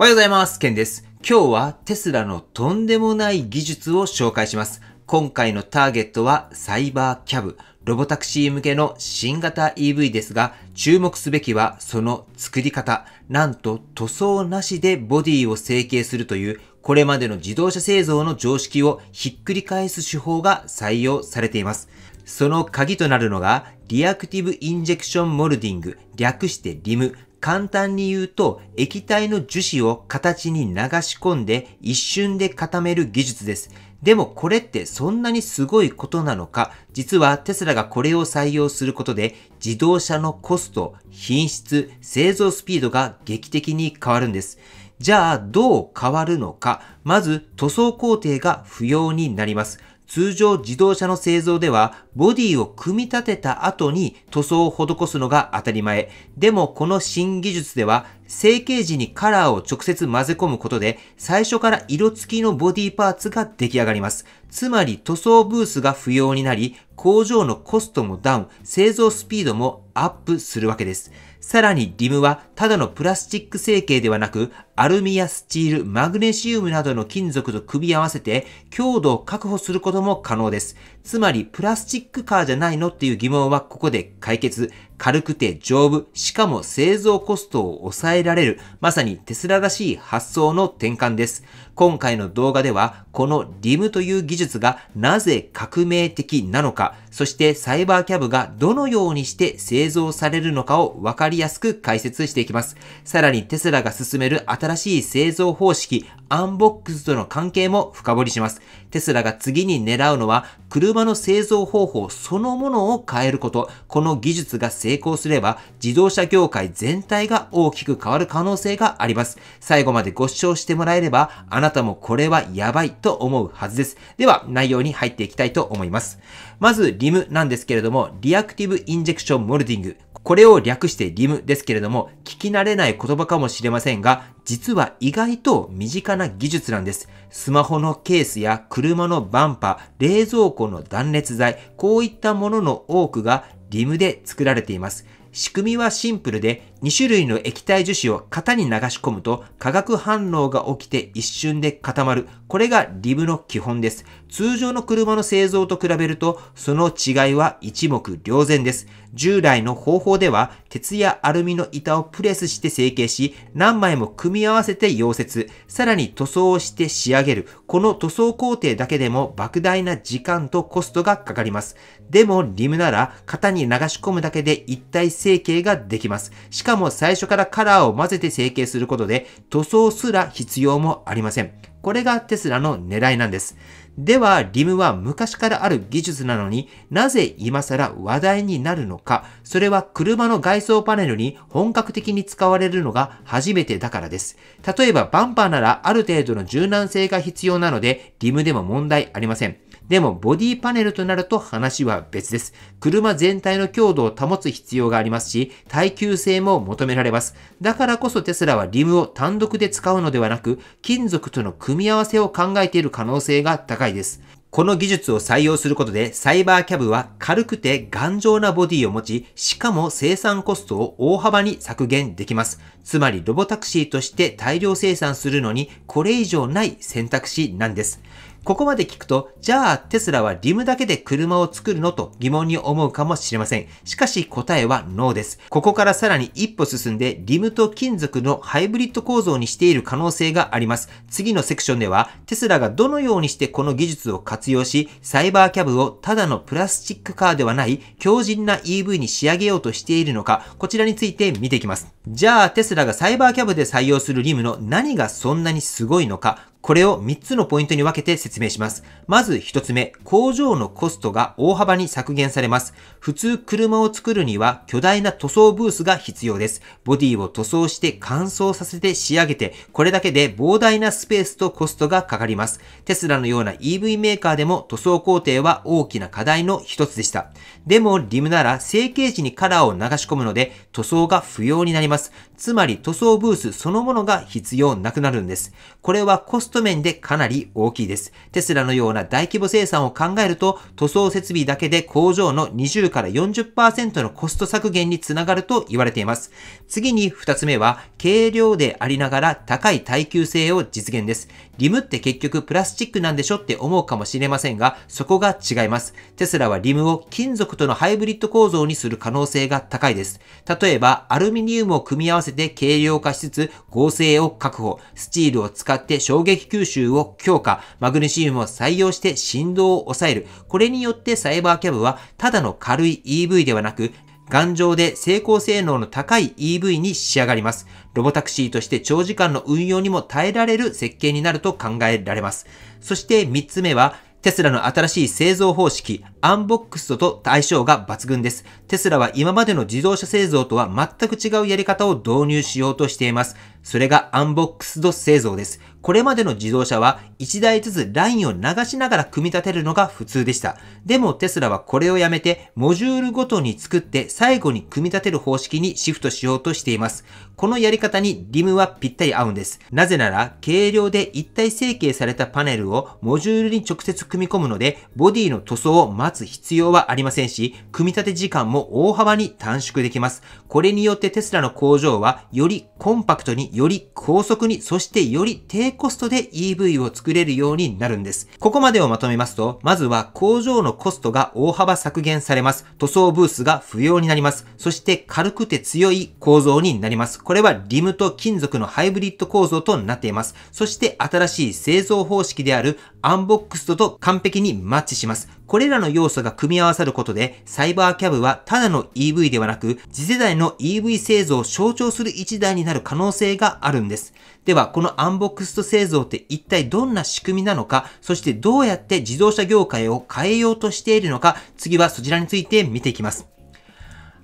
おはようございます。ケンです。今日はテスラのとんでもない技術を紹介します。今回のターゲットはサイバーキャブ、ロボタクシー向けの新型 EV ですが、注目すべきはその作り方。なんと塗装なしでボディを成形するという、これまでの自動車製造の常識をひっくり返す手法が採用されています。その鍵となるのが、リアクティブインジェクションモルディング、略してリム簡単に言うと液体の樹脂を形に流し込んで一瞬で固める技術です。でもこれってそんなにすごいことなのか実はテスラがこれを採用することで自動車のコスト、品質、製造スピードが劇的に変わるんです。じゃあどう変わるのかまず塗装工程が不要になります。通常自動車の製造ではボディを組み立てた後に塗装を施すのが当たり前。でもこの新技術では成形時にカラーを直接混ぜ込むことで最初から色付きのボディパーツが出来上がります。つまり塗装ブースが不要になり工場のコストもダウン、製造スピードもアップするわけです。さらにリムはただのプラスチック成形ではなく、アルミやスチール、マグネシウムなどの金属と組み合わせて、強度を確保することも可能です。つまり、プラスチックカーじゃないのっていう疑問はここで解決。軽くて丈夫、しかも製造コストを抑えられる、まさにテスラらしい発想の転換です。今回の動画では、このリムという技術がなぜ革命的なのか、そしてサイバーキャブがどのようにして製造されるのかをわかりやすく解説していきます。きます。さらにテスラが進める新しい製造方式、アンボックスとの関係も深掘りします。テスラが次に狙うのは、車の製造方法そのものを変えること。この技術が成功すれば、自動車業界全体が大きく変わる可能性があります。最後までご視聴してもらえれば、あなたもこれはやばいと思うはずです。では、内容に入っていきたいと思います。まず、リムなんですけれども、リアクティブインジェクションモルディング。これを略してリムですけれども、聞き慣れない言葉かもしれませんが、実は意外と身近な技術なんです。スマホのケースや車のバンパー、冷蔵庫の断熱材、こういったものの多くがリムで作られています。仕組みはシンプルで、2種類の液体樹脂を型に流し込むと化学反応が起きて一瞬で固まる。これがリブの基本です。通常の車の製造と比べるとその違いは一目瞭然です。従来の方法では鉄やアルミの板をプレスして成形し何枚も組み合わせて溶接、さらに塗装をして仕上げる。この塗装工程だけでも莫大な時間とコストがかかります。でもリムなら型に流し込むだけで一体成形ができます。しかかも最初からカラーを混ぜて成形することで塗装すら必要もありません。これがテスラの狙いなんです。では、リムは昔からある技術なのになぜ今更話題になるのか、それは車の外装パネルに本格的に使われるのが初めてだからです。例えばバンパーならある程度の柔軟性が必要なので、リムでも問題ありません。でも、ボディパネルとなると話は別です。車全体の強度を保つ必要がありますし、耐久性も求められます。だからこそテスラはリムを単独で使うのではなく、金属との組み合わせを考えている可能性が高いです。この技術を採用することで、サイバーキャブは軽くて頑丈なボディを持ち、しかも生産コストを大幅に削減できます。つまりロボタクシーとして大量生産するのに、これ以上ない選択肢なんです。ここまで聞くと、じゃあテスラはリムだけで車を作るのと疑問に思うかもしれません。しかし答えはノーです。ここからさらに一歩進んで、リムと金属のハイブリッド構造にしている可能性があります。次のセクションでは、テスラがどのようにしてこの技術を活用し、サイバーキャブをただのプラスチックカーではない強靭な EV に仕上げようとしているのか、こちらについて見ていきます。じゃあテスラがサイバーキャブで採用するリムの何がそんなにすごいのか、これを3つのポイントに分けて説明します。まず1つ目、工場のコストが大幅に削減されます。普通車を作るには巨大な塗装ブースが必要です。ボディを塗装して乾燥させて仕上げて、これだけで膨大なスペースとコストがかかります。テスラのような EV メーカーでも塗装工程は大きな課題の1つでした。でもリムなら成形時にカラーを流し込むので塗装が不要になります。つまり塗装ブースそのものが必要なくなるんです。これはコススト面でかなり大きいです。テスラのような大規模生産を考えると、塗装設備だけで工場の20から40%のコスト削減につながると言われています。次に2つ目は、軽量でありながら高い耐久性を実現です。リムって結局プラスチックなんでしょって思うかもしれませんが、そこが違います。テスラはリムを金属とのハイブリッド構造にする可能性が高いです。例えば、アルミニウムを組み合わせて軽量化しつつ、合成を確保、スチールを使って衝撃液吸収を強化、マグネシウムを採用して振動を抑える。これによってサイバーキャブはただの軽い EV ではなく、頑丈で成功性能の高い EV に仕上がります。ロボタクシーとして長時間の運用にも耐えられる設計になると考えられます。そして3つ目は、テスラの新しい製造方式、アンボックスと対象が抜群です。テスラは今までの自動車製造とは全く違うやり方を導入しようとしています。それがアンボックスド製造です。これまでの自動車は1台ずつラインを流しながら組み立てるのが普通でした。でもテスラはこれをやめてモジュールごとに作って最後に組み立てる方式にシフトしようとしています。このやり方にリムはぴったり合うんです。なぜなら軽量で一体成形されたパネルをモジュールに直接組み込むのでボディの塗装を待つ必要はありませんし、組み立て時間もも大幅に短縮できます。これによってテスラの工場はよりコンパクトに、より高速に、そしてより低コストで EV を作れるようになるんです。ここまでをまとめますと、まずは工場のコストが大幅削減されます。塗装ブースが不要になります。そして軽くて強い構造になります。これはリムと金属のハイブリッド構造となっています。そして新しい製造方式であるアンボックスドと完璧にマッチします。これらの要素が組み合わさることで、サイバーキャブはただの EV ではなく、次世代の EV 製造を象徴する一台になる可能性があるんです。では、このアンボックスド製造って一体どんな仕組みなのか、そしてどうやって自動車業界を変えようとしているのか、次はそちらについて見ていきます。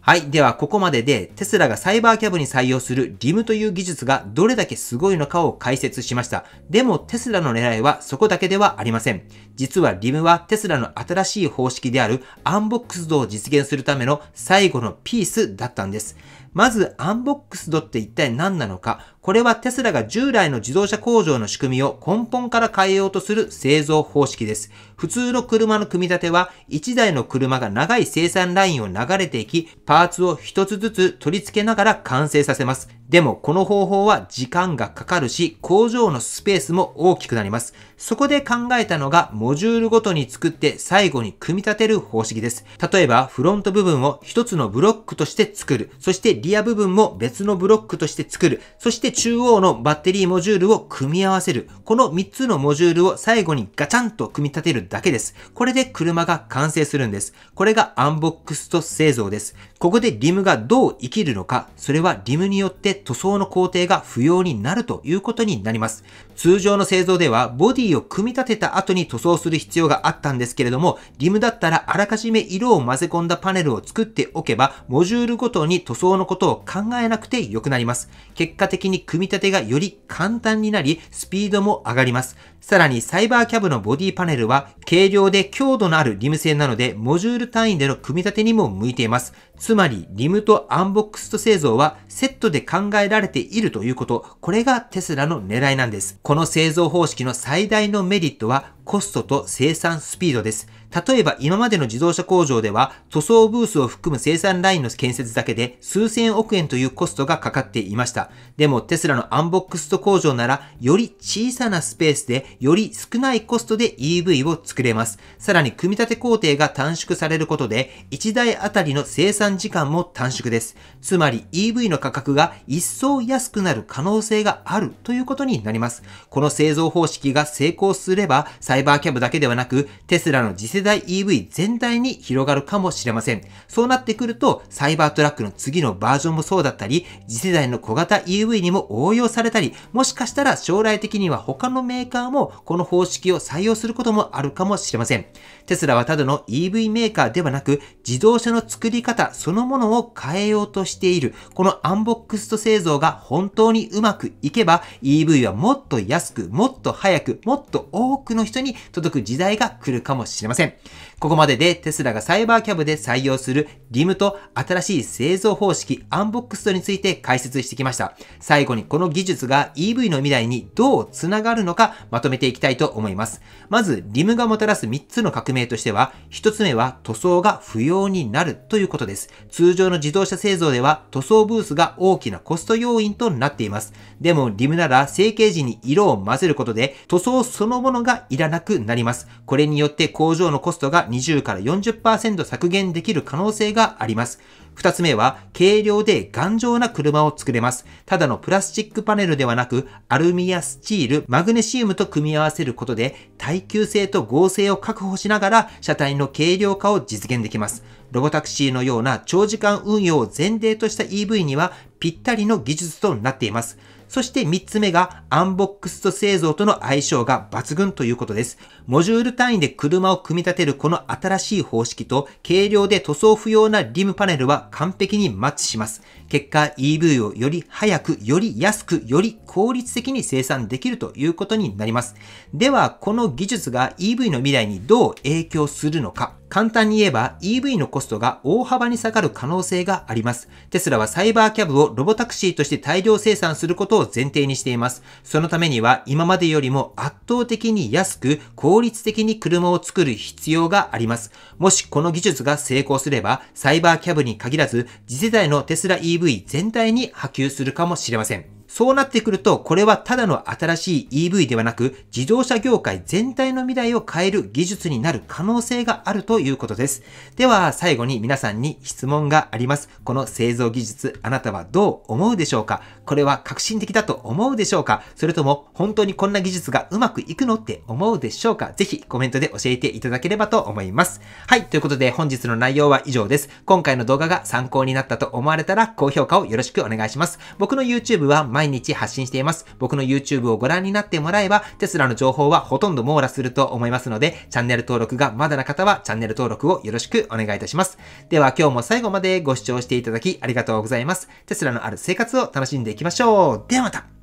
はい。では、ここまでで、テスラがサイバーキャブに採用するリムという技術がどれだけすごいのかを解説しました。でも、テスラの狙いはそこだけではありません。実はリムはテスラの新しい方式であるアンボックスドを実現するための最後のピースだったんです。まず、アンボックスドって一体何なのか、これはテスラが従来の自動車工場の仕組みを根本から変えようとする製造方式です。普通の車の組み立ては、1台の車が長い生産ラインを流れていき、パーツを一つずつ取り付けながら完成させます。でも、この方法は時間がかかるし、工場のスペースも大きくなります。そこで考えたのが、モジュールごとに作って最後に組み立てる方式です。例えば、フロント部分を一つのブロックとして作る。そしてリア部分も別のブロックとして作る。そして中央のバッテリーモジュールを組み合わせる。この3つのモジュールを最後にガチャンと組み立てるだけです。これで車が完成するんです。これがアンボックスと製造です。ここでリムがどう生きるのか、それはリムによって塗装の工程が不要になるということになります。通常の製造ではボディを組み立てた後に塗装する必要があったんですけれども、リムだったらあらかじめ色を混ぜ込んだパネルを作っておけば、モジュールごとに塗装のこことを考えなくて良くなります。結果的に組み立てがより簡単になり、スピードも上がります。さらにサイバーキャブのボディパネルは軽量で強度のあるリム製なので、モジュール単位での組み立てにも向いています。つまり、リムとアンボックスと製造はセットで考えられているということ、これがテスラの狙いなんです。この製造方式の最大のメリットは、コストと生産スピードです。例えば今までの自動車工場では塗装ブースを含む生産ラインの建設だけで数千億円というコストがかかっていました。でもテスラのアンボックスト工場ならより小さなスペースでより少ないコストで EV を作れます。さらに組み立て工程が短縮されることで1台あたりの生産時間も短縮です。つまり EV の価格が一層安くなる可能性があるということになります。この製造方式が成功すれば最サイバーキャブだけではなく、テスラの次世代 EV 全体に広がるかもしれません。そうなってくると、サイバートラックの次のバージョンもそうだったり、次世代の小型 EV にも応用されたり、もしかしたら将来的には他のメーカーもこの方式を採用することもあるかもしれません。テスラはただの EV メーカーではなく、自動車の作り方そのものを変えようとしている、このアンボックスト製造が本当にうまくいけば、EV はもっと安く、もっと早く、もっと多くの人にに届く時代が来るかもしれません。ここまででテスラがサイバーキャブで採用するリムと新しい製造方式アンボックストについて解説してきました。最後にこの技術が EV の未来にどうつながるのかまとめていきたいと思います。まず、リムがもたらす3つの革命としては、1つ目は塗装が不要になるということです。通常の自動車製造では塗装ブースが大きなコスト要因となっています。でも、リムなら成形時に色を混ぜることで塗装そのものがいらななくなります。これによって工場のコストが20から40%削減できる可能性があります。二つ目は、軽量で頑丈な車を作れます。ただのプラスチックパネルではなく、アルミやスチール、マグネシウムと組み合わせることで、耐久性と合成を確保しながら、車体の軽量化を実現できます。ロボタクシーのような長時間運用を前提とした EV にはぴったりの技術となっています。そして3つ目がアンボックスと製造との相性が抜群ということです。モジュール単位で車を組み立てるこの新しい方式と軽量で塗装不要なリムパネルは完璧にマッチします。結果 EV をより早く、より安く、より効率的に生産できるということになります。では、この技術が EV の未来にどう影響するのか。簡単に言えば EV のコストが大幅に下がる可能性があります。テスラはサイバーキャブをロボタクシーとして大量生産することを前提にしています。そのためには今までよりも圧倒的に安く効率的に車を作る必要があります。もしこの技術が成功すればサイバーキャブに限らず次世代のテスラ EV 全体に波及するかもしれません。そうなってくると、これはただの新しい EV ではなく、自動車業界全体の未来を変える技術になる可能性があるということです。では、最後に皆さんに質問があります。この製造技術、あなたはどう思うでしょうかこれは革新的だと思うでしょうかそれとも、本当にこんな技術がうまくいくのって思うでしょうかぜひコメントで教えていただければと思います。はい、ということで本日の内容は以上です。今回の動画が参考になったと思われたら、高評価をよろしくお願いします。僕の YouTube は毎毎日発信しています。僕の YouTube をご覧になってもらえば、テスラの情報はほとんど網羅すると思いますので、チャンネル登録がまだな方はチャンネル登録をよろしくお願いいたします。では今日も最後までご視聴していただきありがとうございます。テスラのある生活を楽しんでいきましょう。ではまた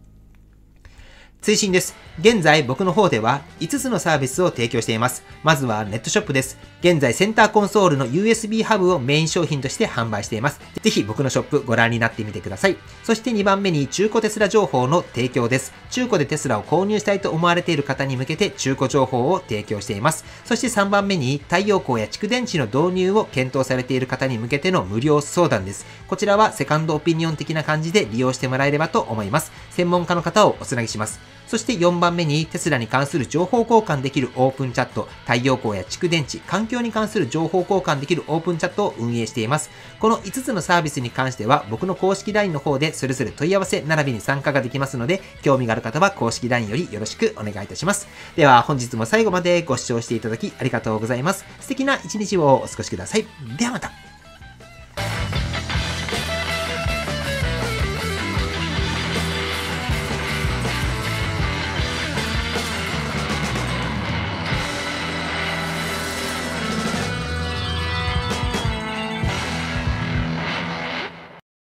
追伸です。現在僕の方では5つのサービスを提供しています。まずはネットショップです。現在センターコンソールの USB ハブをメイン商品として販売しています。ぜひ僕のショップご覧になってみてください。そして2番目に中古テスラ情報の提供です。中古でテスラを購入したいと思われている方に向けて中古情報を提供しています。そして3番目に太陽光や蓄電池の導入を検討されている方に向けての無料相談です。こちらはセカンドオピニオン的な感じで利用してもらえればと思います。専門家の方をおつなぎします。そして4番目にテスラに関する情報交換できるオープンチャット、太陽光や蓄電池、環境に関する情報交換できるオープンチャットを運営しています。この5つのサービスに関しては僕の公式 LINE の方でそれぞれ問い合わせ並びに参加ができますので、興味がある方は公式 LINE よりよろしくお願いいたします。では本日も最後までご視聴していただきありがとうございます。素敵な一日をお過ごしください。ではまた。